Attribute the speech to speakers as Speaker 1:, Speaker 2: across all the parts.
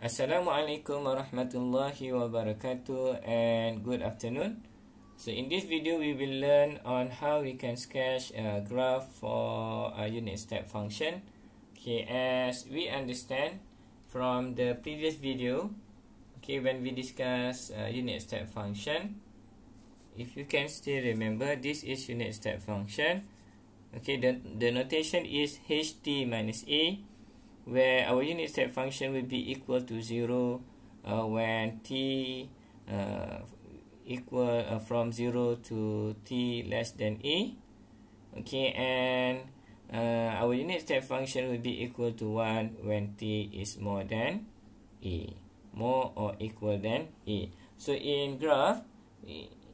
Speaker 1: Assalamualaikum warahmatullahi wabarakatuh and good afternoon. So in this video we will learn on how we can sketch a graph for a unit step function. Okay, as we understand from the previous video, okay, when we discuss a unit step function, if you can still remember, this is unit step function. Okay, the the notation is h t minus a. where our unit step function will be equal to 0 uh, when t uh, equal uh, from 0 to t less than a okay and uh, our unit step function will be equal to 1 when t is more than a more or equal than a so in graph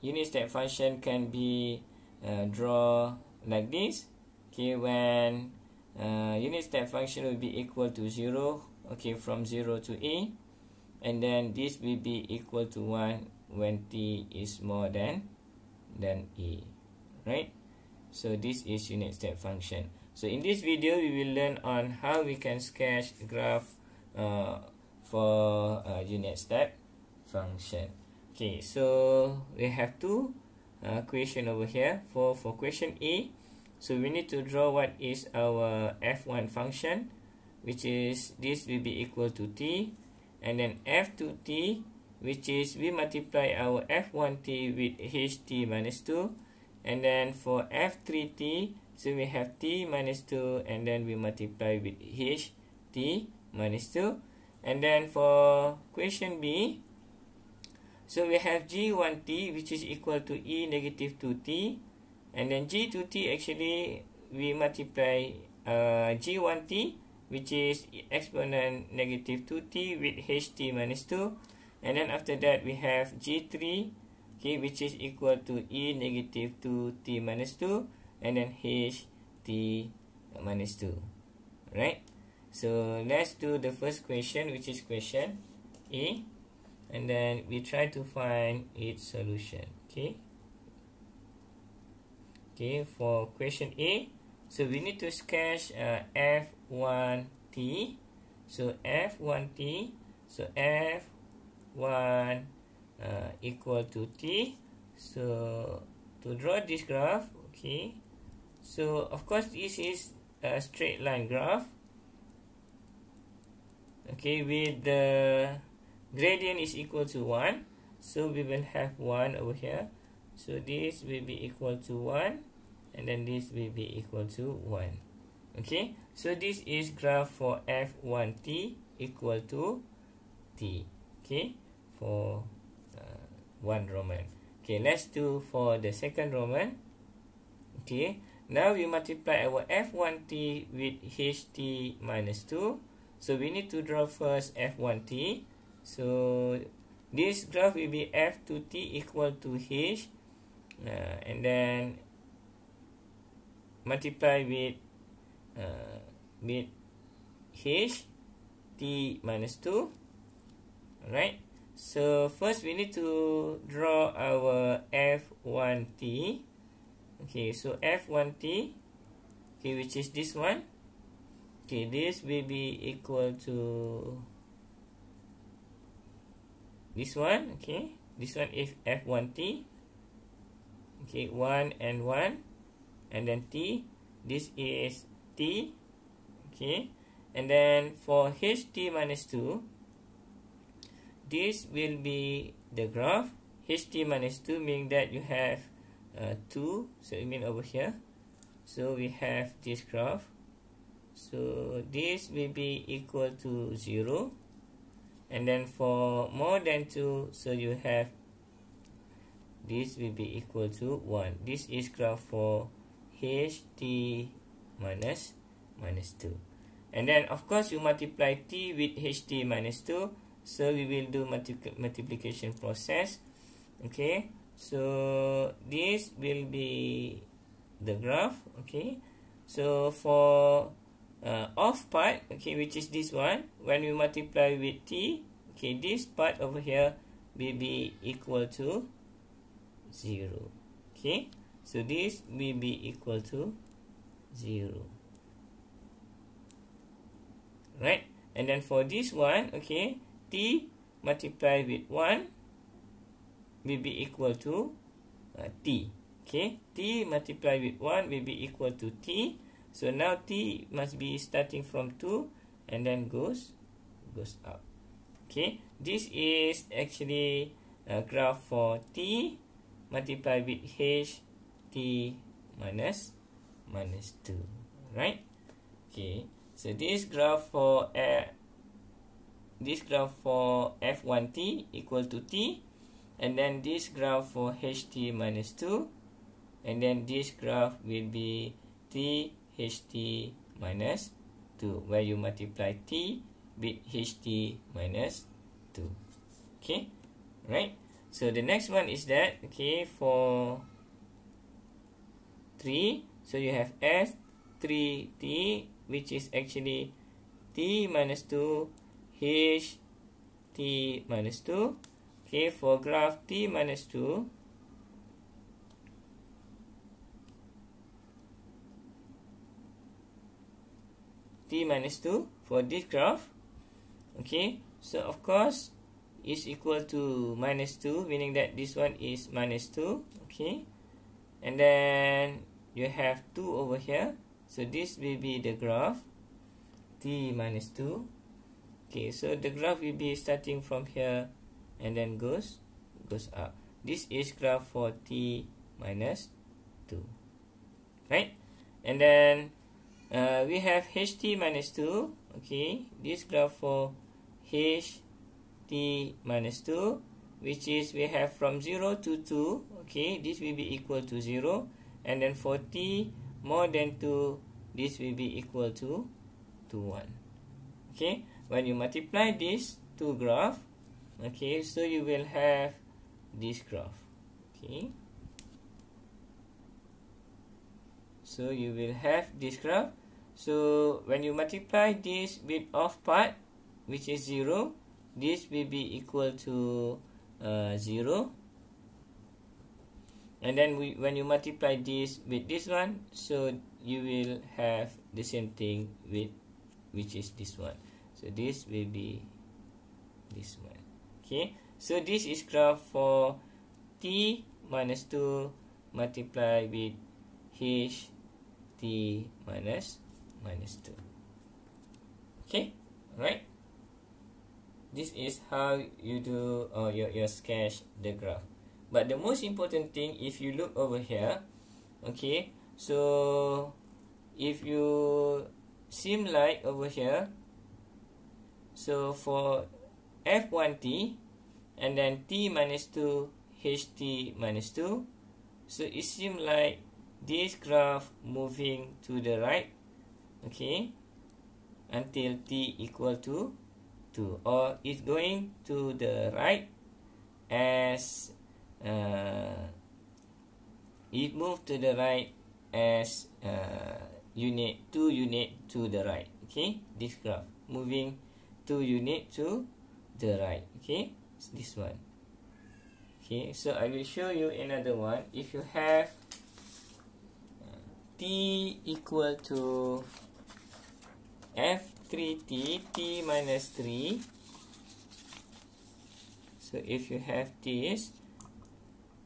Speaker 1: unit step function can be uh, drawn like this okay when uh, unit step function will be equal to 0 okay from 0 to a and then this will be equal to 1 when t is more than than a right so this is unit step function so in this video we will learn on how we can sketch graph uh, for uh, unit step function okay so we have two uh, question over here for for question a So we need to draw what is our f1 function, which is this will be equal to t, and then f2t, which is we multiply our f1t with ht minus 2, and then for f3t, so we have t minus 2, and then we multiply with ht minus 2. And then for question B, so we have g1t, which is equal to e negative 2t, and then G2T actually we multiply uh, G1T which is exponent negative 2T with HT minus 2 and then after that we have G3 okay, which is equal to E negative 2T minus 2 and then HT minus 2 right so let's do the first question which is question A and then we try to find its solution okay okay for question a so we need to sketch uh, f1t so f1t so f1 uh, equal to t so to draw this graph okay so of course this is a straight line graph okay with the gradient is equal to 1 so we will have 1 over here so this will be equal to 1 and then this will be equal to 1 okay so this is graph for f1t equal to t okay for uh, one roman okay let's do for the second roman okay now we multiply our f1t with ht minus 2 so we need to draw first f1t so this graph will be f2t equal to h uh, and then multiply with uh, with h t minus two. right so first we need to draw our f one t okay so f one t okay which is this one okay this will be equal to this one okay this one is f one t okay one and one. and then t this is t okay and then for ht minus 2 this will be the graph ht minus 2 meaning that you have uh, 2 so you mean over here so we have this graph so this will be equal to 0 and then for more than 2 so you have this will be equal to 1 this is graph for HT minus minus 2. And then, of course, you multiply T with HT minus 2. So, we will do multi multiplication process. Okay. So, this will be the graph. Okay. So, for uh, off part, okay, which is this one, when we multiply with T, okay, this part over here will be equal to 0. Okay. So this will be equal to 0. Right? And then for this one, okay, t multiplied with 1 will be equal to uh, t. Okay, t multiplied with 1 will be equal to t. So now t must be starting from 2 and then goes goes up. Okay, this is actually a graph for t multiplied with h t minus minus 2 right okay so this graph for uh, this graph for f1t equal to t and then this graph for ht minus 2 and then this graph will be t ht minus 2 where you multiply t with ht minus 2 okay right so the next one is that okay for 3 so you have s 3t which is actually t minus 2 h t minus 2 okay for graph t minus 2 t minus 2 for this graph okay so of course is equal to minus 2 meaning that this one is minus 2 okay and then you have 2 over here so this will be the graph t minus 2 okay so the graph will be starting from here and then goes goes up this is graph for t minus 2 right and then uh, we have ht minus 2 okay this graph for ht minus 2 which is we have from 0 to 2 okay this will be equal to 0 and then for t more than 2 this will be equal to 2 1 okay when you multiply this two graph okay so you will have this graph okay so you will have this graph so when you multiply this with off part which is 0 this will be equal to uh, 0 and then we, when you multiply this with this one so you will have the same thing with which is this one so this will be this one okay so this is graph for t minus 2 multiplied with h t minus minus 2 okay right this is how you do or uh, your you sketch the graph But the most important thing, if you look over here, okay, so if you seem like over here, so for F1T and then T minus 2, HT minus 2, so it seem like this graph moving to the right, okay, until T equal to 2, or it's going to the right as uh, it moved to the right as uh, unit 2 unit to the right okay this graph moving 2 unit to the right okay it's this one okay so I will show you another one if you have uh, t equal to f3t t minus 3 so if you have this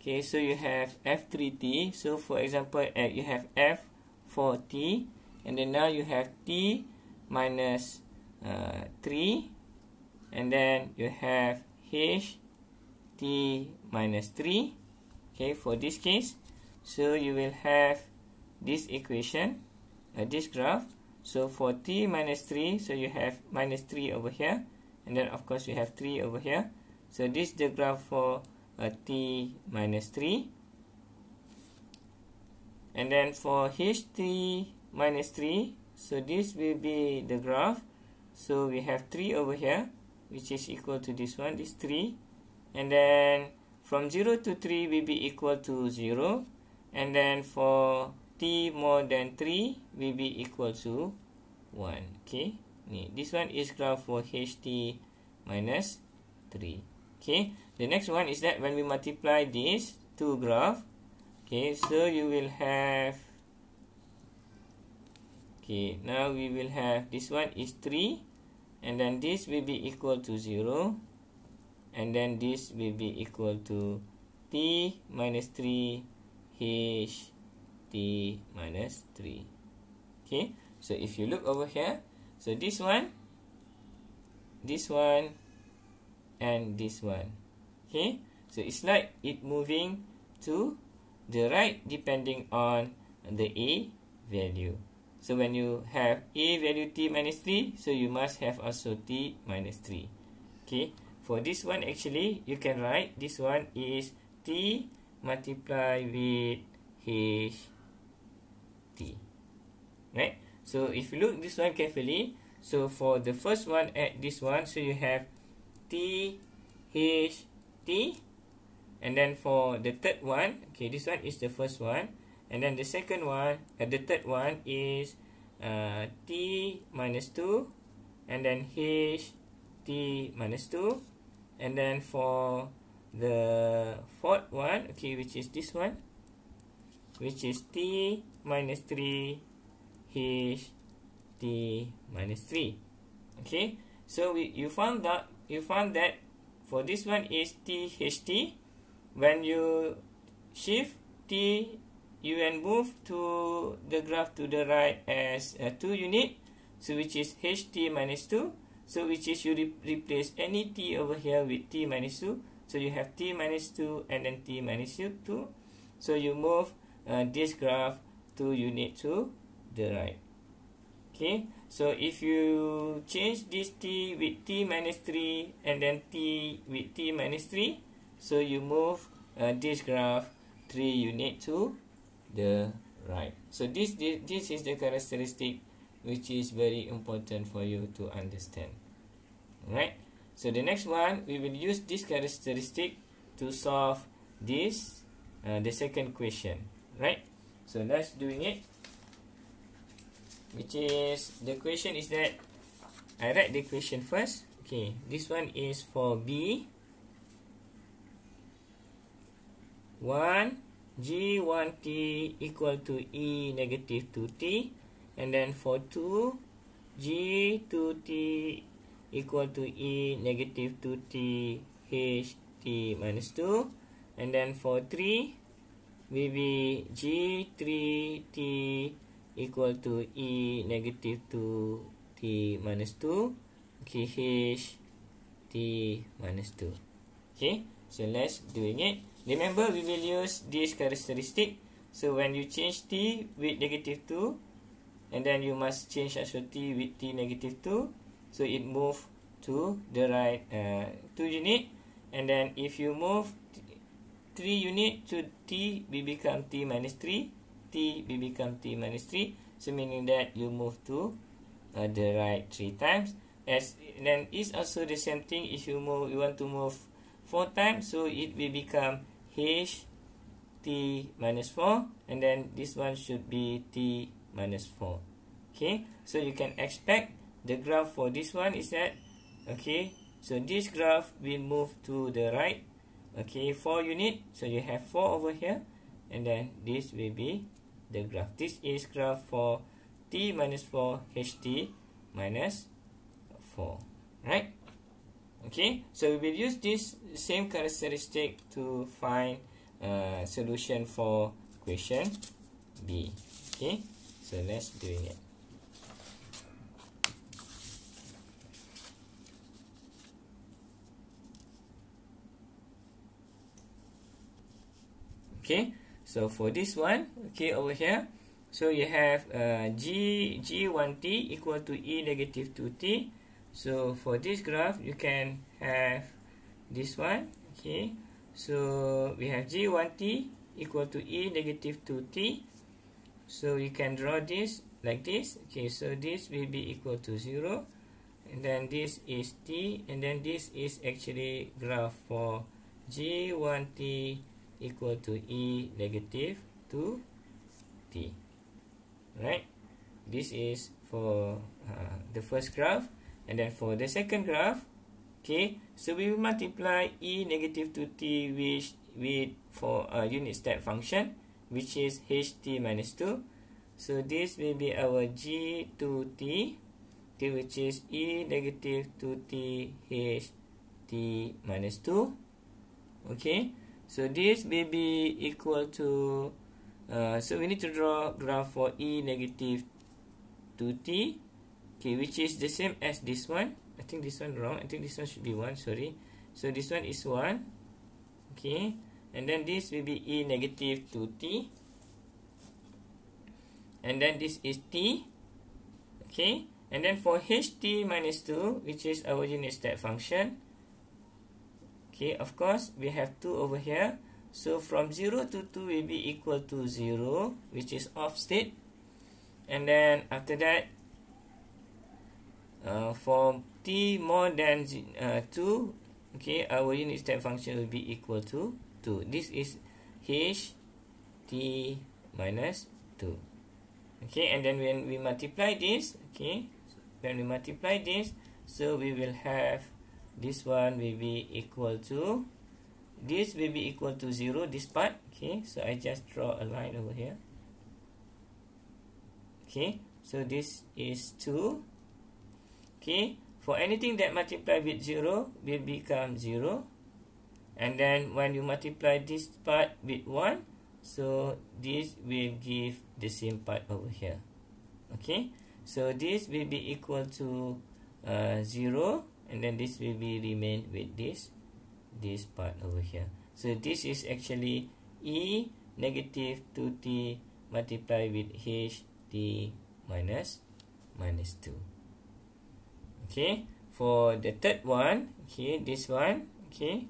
Speaker 1: okay so you have f3t so for example uh, you have f4t and then now you have t minus uh, 3 and then you have h t minus 3 okay for this case so you will have this equation uh, this graph so for t minus 3 so you have minus 3 over here and then of course you have 3 over here so this is the graph for uh, t minus 3 and then for h3 minus 3 so this will be the graph so we have 3 over here which is equal to this one this 3 and then from 0 to 3 will be equal to 0 and then for t more than 3 will be equal to 1 okay this one is graph for ht minus 3 okay the next one is that when we multiply these two graph okay so you will have okay now we will have this one is 3 and then this will be equal to 0 and then this will be equal to t minus 3 h t minus 3 okay so if you look over here so this one this one and this one okay so it's like it moving to the right depending on the a value so when you have a value t minus 3 so you must have also t minus 3 okay for this one actually you can write this one is t multiply with h t right so if you look this one carefully so for the first one at this one so you have t h T and then for the third one okay this one is the first one and then the second one uh, the third one is uh, T minus 2 and then H T minus 2 and then for the fourth one okay which is this one which is T minus 3 H T minus 3 okay so we, you found that you found that for this one is THT. When you shift T, you can move to the graph to the right as a 2 unit, so which is HT minus 2. So which is you re replace any T over here with T minus 2. So you have T minus 2 and then T minus 2. So you move uh, this graph to unit to the right. Okay. So if you change this t with t minus 3 and then t with t minus 3, so you move uh, this graph 3 unit to the right. So this, this, this is the characteristic which is very important for you to understand. Alright, so the next one, we will use this characteristic to solve this, uh, the second question. Right, so let's doing it. which is the question is that I write the question first. Okay, this one is for B. One G one T equal to E negative two T and then for two G two T equal to E negative two T H T minus two, and then for 3 maybe G three T equal to E negative 2 T minus 2 KH T minus 2 Okay, so let's do it Remember we will use this characteristic So when you change T with negative 2 And then you must change also T with T negative 2 So it move to the right uh, 2 unit And then if you move 3 unit to T We become T minus 3 t will become t minus 3 so meaning that you move to uh, the right three times as then it's also the same thing if you move you want to move four times so it will become h t minus 4 and then this one should be t minus 4 okay so you can expect the graph for this one is that okay so this graph will move to the right okay 4 unit so you have 4 over here and then this will be the graph. This is graph for t minus 4 ht minus 4. Right? Okay, so we will use this same characteristic to find uh, solution for question B. Okay, so let's do it. Okay, So for this one, okay, over here, so you have uh, G, G1t equal to E negative 2t. So for this graph, you can have this one, okay. So we have G1t equal to E negative 2t. So you can draw this like this, okay. So this will be equal to 0. And then this is t, and then this is actually graph for G1t equal to E negative 2T. Right? This is for uh, the first graph. And then for the second graph, okay, so we will multiply E negative 2T which with for a unit step function, which is HT minus 2. So this will be our G2T, okay, which is E negative 2T HT minus 2. Okay? So this may be equal to, uh, so we need to draw graph for E negative 2t, okay, which is the same as this one. I think this one wrong. I think this one should be 1, sorry. So this one is 1, okay. And then this will be E negative 2t. And then this is t, okay. And then for ht minus 2, which is our unit step function, Okay, of course, we have 2 over here. So, from 0 to 2 will be equal to 0, which is off state. And then, after that, uh, for t more than uh, 2, okay, our unit step function will be equal to 2. This is h t minus 2. Okay, and then when we multiply this, okay, when we multiply this, so we will have this one will be equal to this will be equal to 0 this part okay so I just draw a line over here okay so this is 2 okay for anything that multiply with 0 will become 0 and then when you multiply this part with 1 so this will give the same part over here okay so this will be equal to uh, 0 and then this will be remain with this this part over here so this is actually e negative 2t multiplied with h t minus minus 2 okay for the third one okay this one okay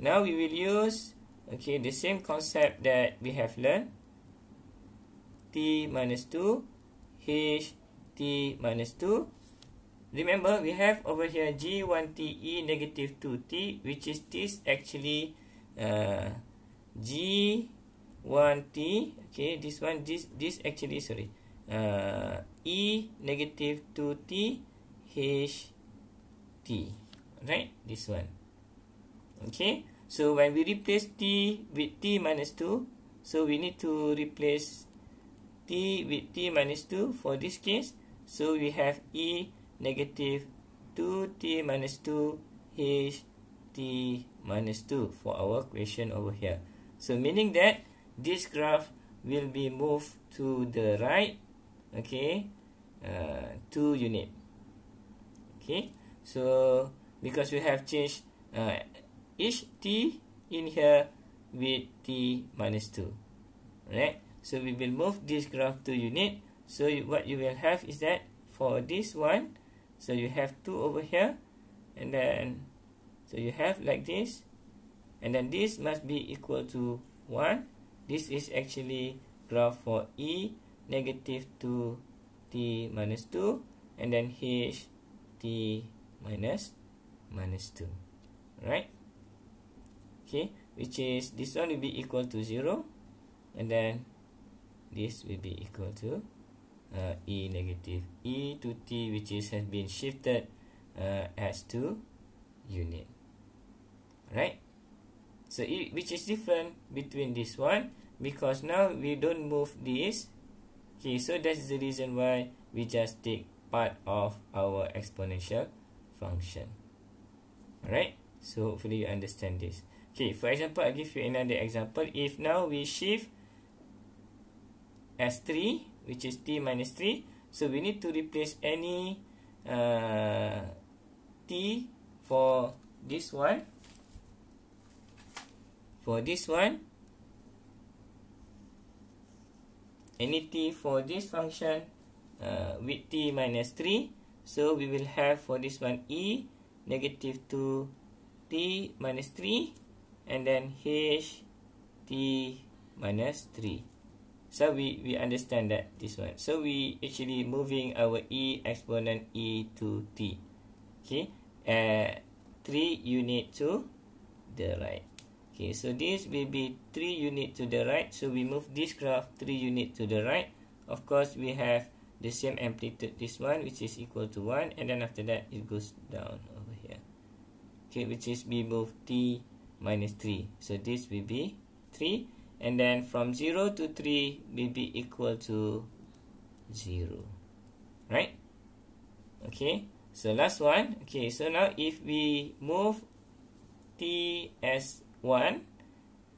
Speaker 1: now we will use okay the same concept that we have learned t minus 2 h t minus 2 Remember, we have over here G1TE e negative 2T, which is this actually uh, G1T, okay, this one, this, this actually, sorry, uh, E negative 2T HT, right, this one, okay, so when we replace T with T minus 2, so we need to replace T with T minus 2 for this case, so we have E negative 2T. negative 2t minus 2 h t minus 2 for our equation over here. So meaning that this graph will be moved to the right, okay, uh, 2 unit. Okay, so because we have changed uh, in here with t minus 2. right? so we will move this graph to unit. So what you will have is that for this one, so you have 2 over here and then so you have like this and then this must be equal to 1 this is actually graph for e negative 2 t minus 2 and then h t minus minus 2 right okay which is this one will be equal to 0 and then this will be equal to uh, E negative E to T which is has been shifted uh, as to unit. Right? So it which is different between this one because now we don't move this. Okay, so that's the reason why we just take part of our exponential function. Alright? So hopefully you understand this. Okay, for example, I give you another example. If now we shift S3 which is t minus 3. So we need to replace any uh, t for this one. For this one. Any t for this function uh, with t minus 3. So we will have for this one e negative 2 t minus 3 and then h t minus 3. so we, we understand that this one so we actually moving our e exponent e to t okay uh, 3 unit to the right okay so this will be 3 unit to the right so we move this graph 3 unit to the right of course we have the same amplitude this one which is equal to 1 and then after that it goes down over here okay which is we move t minus 3 so this will be 3 and then from 0 to 3 will be equal to 0 right okay so last one okay so now if we move t as 1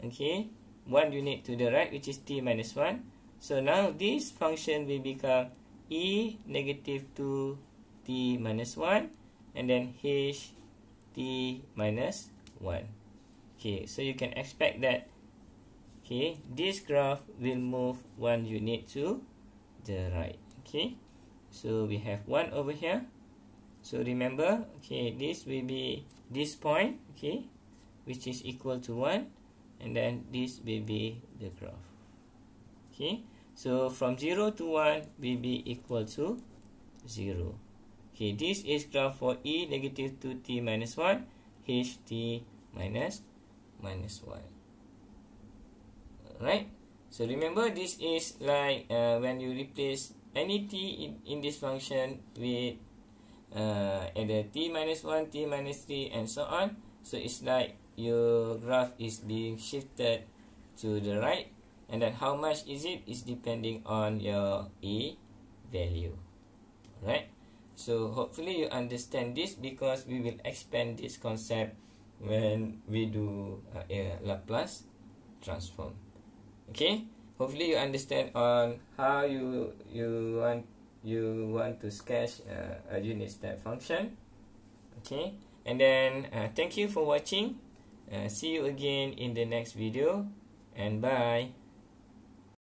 Speaker 1: okay one unit to the right which is t minus 1 so now this function will become e negative 2 t minus 1 and then h t minus 1 okay so you can expect that okay this graph will move one unit to the right okay so we have one over here so remember okay this will be this point okay which is equal to one and then this will be the graph okay so from 0 to 1 will be equal to 0 okay this is graph for e negative 2t minus 1 ht minus minus 1 right so remember this is like uh, when you replace any t in, in this function with uh, either t minus 1 t minus 3 and so on so it's like your graph is being shifted to the right and then how much is it is depending on your e value right so hopefully you understand this because we will expand this concept when we do uh, Laplace transform Okay, hopefully you understand on how you you want you want to sketch uh, a unit step function. Okay, and then uh, thank you for watching. Uh, see you again in the next video, and bye.